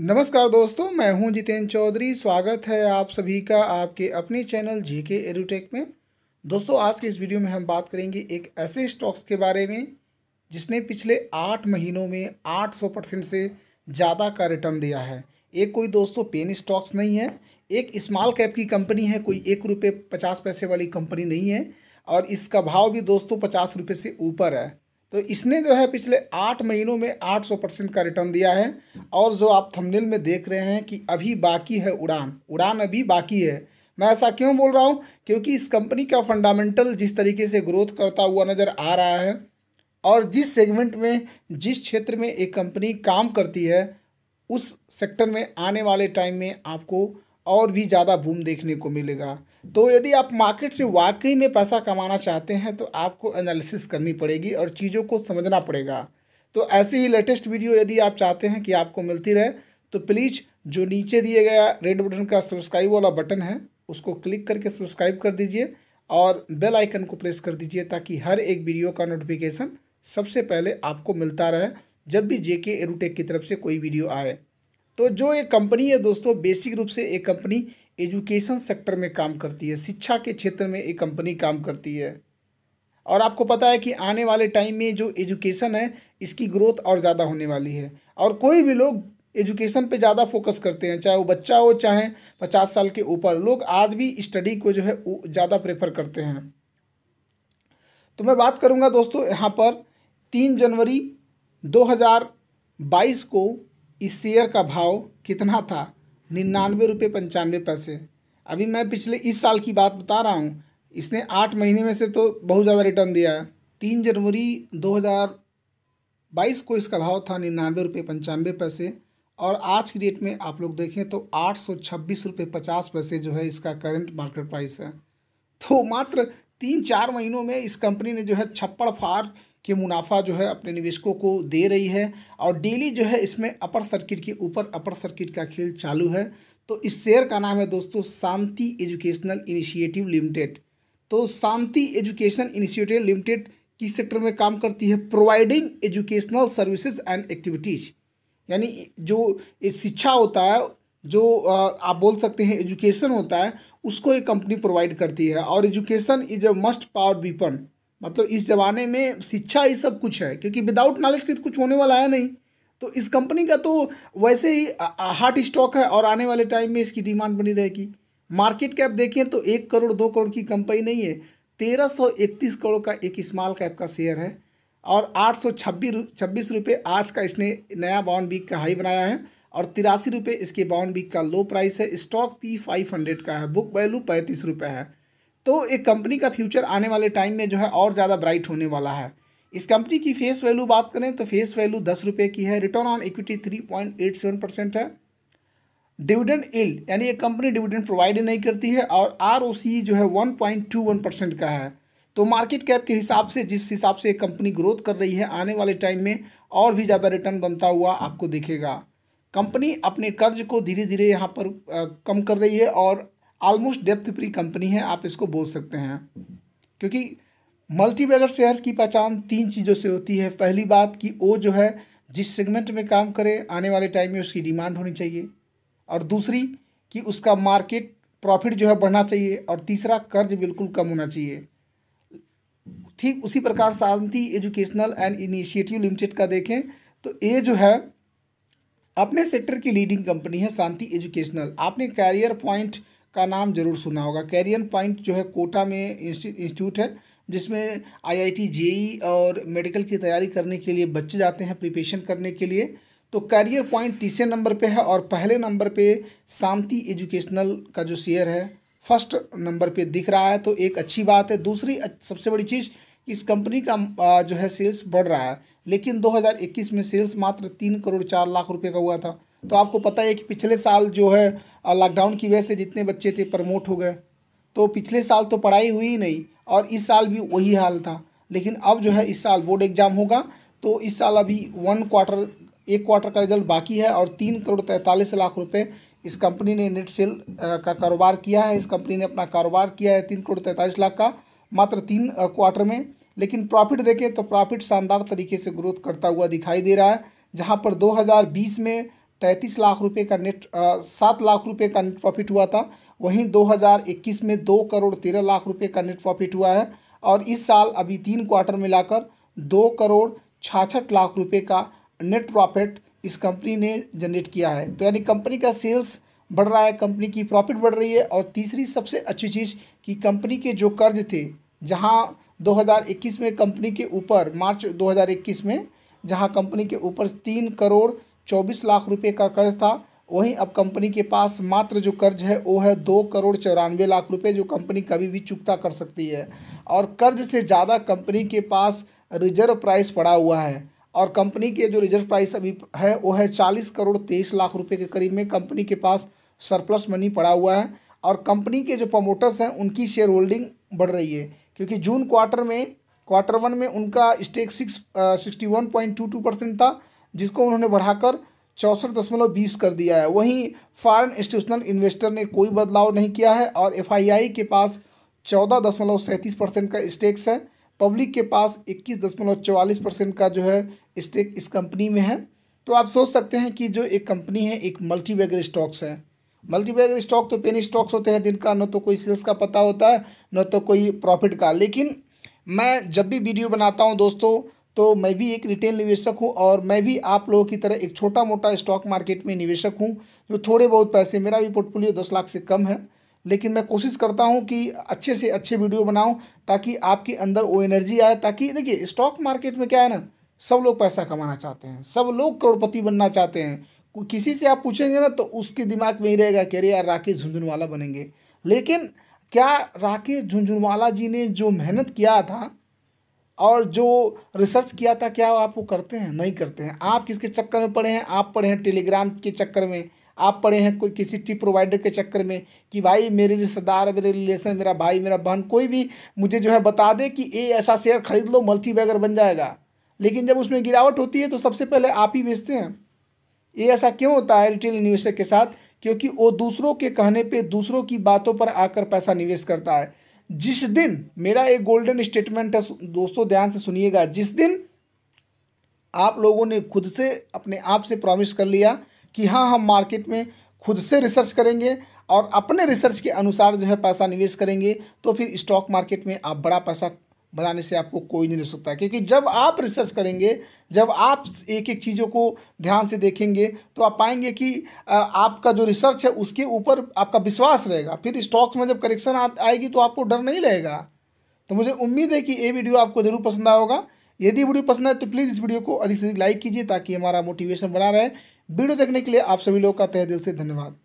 नमस्कार दोस्तों मैं हूं जितेंद्र चौधरी स्वागत है आप सभी का आपके अपने चैनल जी के एडुटेक में दोस्तों आज के इस वीडियो में हम बात करेंगे एक ऐसे स्टॉक्स के बारे में जिसने पिछले आठ महीनों में आठ सौ परसेंट से ज़्यादा का रिटर्न दिया है एक कोई दोस्तों पेन स्टॉक्स नहीं है एक स्मॉल कैप की कंपनी है कोई एक रुपये पचास पैसे वाली कंपनी नहीं है और इसका भाव भी दोस्तों पचास रुपये से ऊपर है तो इसने जो है पिछले आठ महीनों में आठ सौ परसेंट का रिटर्न दिया है और जो आप थंबनेल में देख रहे हैं कि अभी बाकी है उड़ान उड़ान अभी बाकी है मैं ऐसा क्यों बोल रहा हूँ क्योंकि इस कंपनी का फंडामेंटल जिस तरीके से ग्रोथ करता हुआ नज़र आ रहा है और जिस सेगमेंट में जिस क्षेत्र में एक कंपनी काम करती है उस सेक्टर में आने वाले टाइम में आपको और भी ज़्यादा बूम देखने को मिलेगा तो यदि आप मार्केट से वाकई में पैसा कमाना चाहते हैं तो आपको एनालिसिस करनी पड़ेगी और चीज़ों को समझना पड़ेगा तो ऐसे ही लेटेस्ट वीडियो यदि आप चाहते हैं कि आपको मिलती रहे तो प्लीज़ जो नीचे दिए गया रेड बटन का सब्सक्राइब वाला बटन है उसको क्लिक करके सब्सक्राइब कर दीजिए और बेल आइकन को प्रेस कर दीजिए ताकि हर एक वीडियो का नोटिफिकेशन सबसे पहले आपको मिलता रहे जब भी जेके एरूटेक की तरफ से कोई वीडियो आए तो जो ये कंपनी है दोस्तों बेसिक रूप से एक कंपनी एजुकेशन सेक्टर में काम करती है शिक्षा के क्षेत्र में एक कंपनी काम करती है और आपको पता है कि आने वाले टाइम में जो एजुकेशन है इसकी ग्रोथ और ज़्यादा होने वाली है और कोई भी लोग एजुकेशन पे ज़्यादा फोकस करते हैं चाहे वो बच्चा हो चाहे पचास साल के ऊपर लोग आज भी स्टडी को जो है ज़्यादा प्रेफर करते हैं तो मैं बात करूँगा दोस्तों यहाँ पर तीन जनवरी दो को इस शेयर का भाव कितना था निन्यानवे रुपये पंचानवे पैसे अभी मैं पिछले इस साल की बात बता रहा हूँ इसने आठ महीने में से तो बहुत ज़्यादा रिटर्न दिया है तीन जनवरी 2022 को इसका भाव था निन्यानवे रुपये पंचानवे पैसे और आज की डेट में आप लोग देखें तो आठ सौ छब्बीस रुपये पचास पैसे जो है इसका करंट मार्केट प्राइस है तो मात्र तीन चार महीनों में इस कंपनी ने जो है छप्पड़ फाड़ कि मुनाफा जो है अपने निवेशकों को दे रही है और डेली जो है इसमें अपर सर्किट के ऊपर अपर सर्किट का खेल चालू है तो इस शेयर का नाम है दोस्तों शांति एजुकेशनल इनिशिएटिव लिमिटेड तो शांति एजुकेशन इनिशिएटिव लिमिटेड किस सेक्टर में काम करती है providing educational services and activities यानी जो शिक्षा होता है जो आप बोल सकते हैं एजुकेशन होता है उसको ये कंपनी प्रोवाइड करती है और education is a must power बीपन मतलब इस ज़माने में शिक्षा ही सब कुछ है क्योंकि विदाउट नॉलेज के तो कुछ होने वाला है नहीं तो इस कंपनी का तो वैसे ही हार्ट स्टॉक है और आने वाले टाइम में इसकी डिमांड बनी रहेगी मार्केट कैप देखें तो एक करोड़ दो करोड़ की कंपनी नहीं है तेरह सौ इकतीस करोड़ का एक स्मॉल कैप का शेयर है और आठ सौ छब्बीस छब्बीस रुपये आज का इसने नया बाउंड वीक का हाई बनाया है और तिरासी रुपये इसके बाउंड वीक का लो प्राइस है स्टॉक पी फाइव हंड्रेड का है बुक वैल्यू पैंतीस रुपये है तो एक कंपनी का फ्यूचर आने वाले टाइम में जो है और ज़्यादा ब्राइट होने वाला है इस कंपनी की फेस वैल्यू बात करें तो फेस वैल्यू दस रुपये की है return on equity three point eight seven percent है डिविडेंड इल यानी ये कंपनी डिविडेंड प्रोवाइड नहीं करती है और आर e जो है one point two one percent का है तो मार्केट कैप के हिसाब से जिस हिसाब से कंपनी ग्रोथ कर रही है आने वाले टाइम में और भी ज़्यादा रिटर्न बनता हुआ आपको दिखेगा कंपनी अपने कर्ज को धीरे धीरे यहाँ पर कम कर रही है और ऑलमोस्ट डेप्थ फ्री कंपनी है आप इसको बोल सकते हैं क्योंकि मल्टीबैगर शेयर्स की पहचान तीन चीज़ों से होती है पहली बात कि वो जो है जिस सेगमेंट में काम करे आने वाले टाइम में उसकी डिमांड होनी चाहिए और दूसरी कि उसका मार्केट प्रॉफिट जो है बढ़ना चाहिए और तीसरा कर्ज बिल्कुल कम होना चाहिए ठीक उसी प्रकार Shanti educational and initiative limited का देखें तो ये जो है अपने सेक्टर की लीडिंग कंपनी है शांति एजुकेशनल आपने कैरियर पॉइंट का नाम जरूर सुना होगा कैरियन पॉइंट जो है कोटा में इंस्टीट्यूट है जिसमें आईआईटी जेई और मेडिकल की तैयारी करने के लिए बच्चे जाते हैं प्रिपेशन करने के लिए तो कैरियर पॉइंट तीसरे नंबर पे है और पहले नंबर पे शांति एजुकेशनल का जो शेयर है फर्स्ट नंबर पे दिख रहा है तो एक अच्छी बात है दूसरी सबसे बड़ी चीज़ इस कंपनी का जो है सेल्स बढ़ रहा है लेकिन दो में सेल्स मात्र तीन करोड़ चार लाख रुपये का हुआ था तो आपको पता है कि पिछले साल जो है लॉकडाउन की वजह से जितने बच्चे थे प्रमोट हो गए तो पिछले साल तो पढ़ाई हुई ही नहीं और इस साल भी वही हाल था लेकिन अब जो है इस साल बोर्ड एग्ज़ाम होगा तो इस साल अभी वन क्वार्टर एक क्वार्टर का रिजल्ट बाकी है और तीन करोड़ तैंतालीस लाख रुपए इस कंपनी ने नेट सेल का कारोबार किया है इस कंपनी ने अपना कारोबार किया है तीन करोड़ तैंतालीस लाख का मात्र तीन क्वार्टर में लेकिन प्रॉफिट देखें तो प्रॉफिट शानदार तरीके से ग्रोथ करता हुआ दिखाई दे रहा है जहाँ पर दो में तैंतीस लाख रुपए का नेट सात लाख रुपए का नेट प्रॉफिट हुआ था वहीं 2021 में दो करोड़ तेरह लाख रुपए का नेट प्रॉफिट हुआ है और इस साल अभी तीन क्वार्टर मिलाकर दो करोड़ छाछठ लाख रुपए का नेट प्रॉफिट इस कंपनी ने जनरेट किया है तो यानी कंपनी का सेल्स बढ़ रहा है कंपनी की प्रॉफिट बढ़ रही है और तीसरी सबसे अच्छी चीज़ कि कंपनी के जो कर्ज थे जहाँ 2021 में कंपनी के ऊपर मार्च 2021 में जहाँ कंपनी के ऊपर तीन करोड़ चौबीस लाख रुपए का कर्ज था वहीं अब कंपनी के पास मात्र जो कर्ज है वो है दो करोड़ चौरानवे लाख रुपए जो कंपनी कभी भी चुकता कर सकती है और कर्ज से ज़्यादा कंपनी के पास रिजर्व प्राइस पड़ा हुआ है और कंपनी के जो रिजर्व प्राइस अभी है वो है चालीस करोड़ तेईस लाख रुपए के करीब में कंपनी के पास सरप्लस मनी पड़ा हुआ है और कंपनी के जो प्रमोटर्स हैं उनकी शेयर होल्डिंग बढ़ रही है क्योंकि जून क्वार्टर में क्वार्टर वन में उनका stake six sixty one point two two percent था जिसको उन्होंने बढ़ाकर चौंसठ दशमलव बीस कर दिया है वहीं फॉरेन इंस्टीट्यूशनल इन्वेस्टर ने कोई बदलाव नहीं किया है और एफआईआई के पास चौदह दशमलव सैंतीस परसेंट का स्टेक्स है पब्लिक के पास इक्कीस दशमलव चौवालीस परसेंट का जो है स्टेक इस कंपनी में है तो आप सोच सकते हैं कि जो एक कंपनी है एक मल्टीबैगर स्टॉक्स है मल्टीबैगर स्टॉक तो पेनी स्टॉक्स होते हैं जिनका न तो कोई सेल्स का पता होता है न तो कोई प्रॉफिट का लेकिन मैं जब भी वीडियो बनाता हूँ दोस्तों तो मैं भी एक रिटेल निवेशक हूँ और मैं भी आप लोगों की तरह एक छोटा मोटा स्टॉक मार्केट में निवेशक हूँ जो थोड़े बहुत पैसे मेरा भी पोर्टफोलियो दस लाख से कम है लेकिन मैं कोशिश करता हूँ कि अच्छे से अच्छे वीडियो बनाऊँ ताकि आपके अंदर वो एनर्जी आए ताकि देखिए स्टॉक मार्केट में क्या है ना सब लोग पैसा कमाना चाहते हैं सब लोग करोड़पति बनना चाहते हैं किसी से आप पूछेंगे ना तो उसके दिमाग में ही रहेगा कि अरे यार राकेश झुंझुनवाला बनेंगे लेकिन क्या राकेश झुंझुनवाला जी ने जो मेहनत किया था और जो रिसर्च किया था क्या आप वो करते हैं नहीं करते हैं आप किसके चक्कर में पढ़े हैं आप पढ़े हैं टेलीग्राम के चक्कर में आप पढ़े हैं कोई किसी टी प्रोवाइडर के चक्कर में कि भाई मेरे रिश्तेदार मेरे रिलेशन मेरा भाई मेरा बहन कोई भी मुझे जो है बता दे कि ये ऐसा शेयर खरीद लो मल्टी बैगर बन जाएगा लेकिन जब उसमें गिरावट होती है तो सबसे पहले आप ही बेचते हैं ये ऐसा क्यों होता है रिटेल निवेशक के साथ क्योंकि वो दूसरों के कहने पे दूसरों की बातों पर आकर पैसा निवेश करता है जिस दिन मेरा एक गोल्डन स्टेटमेंट है दोस्तों ध्यान से सुनिएगा जिस दिन आप लोगों ने खुद से अपने आप से प्रॉमिस कर लिया कि हाँ हम मार्केट में खुद से रिसर्च करेंगे और अपने रिसर्च के अनुसार जो है पैसा निवेश करेंगे तो फिर स्टॉक मार्केट में आप बड़ा पैसा बनाने से आपको कोई नहीं रोक सकता क्योंकि जब आप रिसर्च करेंगे जब आप एक एक चीज़ों को ध्यान से देखेंगे तो आप पाएंगे कि आपका जो रिसर्च है उसके ऊपर आपका विश्वास रहेगा फिर स्टॉक्स में जब करेक्शन आएगी तो आपको डर नहीं रहेगा तो मुझे उम्मीद है कि ये वीडियो आपको ज़रूर पसंद आएगा यदि वीडियो पसंद आए तो प्लीज़ इस वीडियो को अधिक से अधिक लाइक कीजिए ताकि हमारा मोटिवेशन बना रहे वीडियो देखने के लिए आप सभी लोगों का तह दिल से धन्यवाद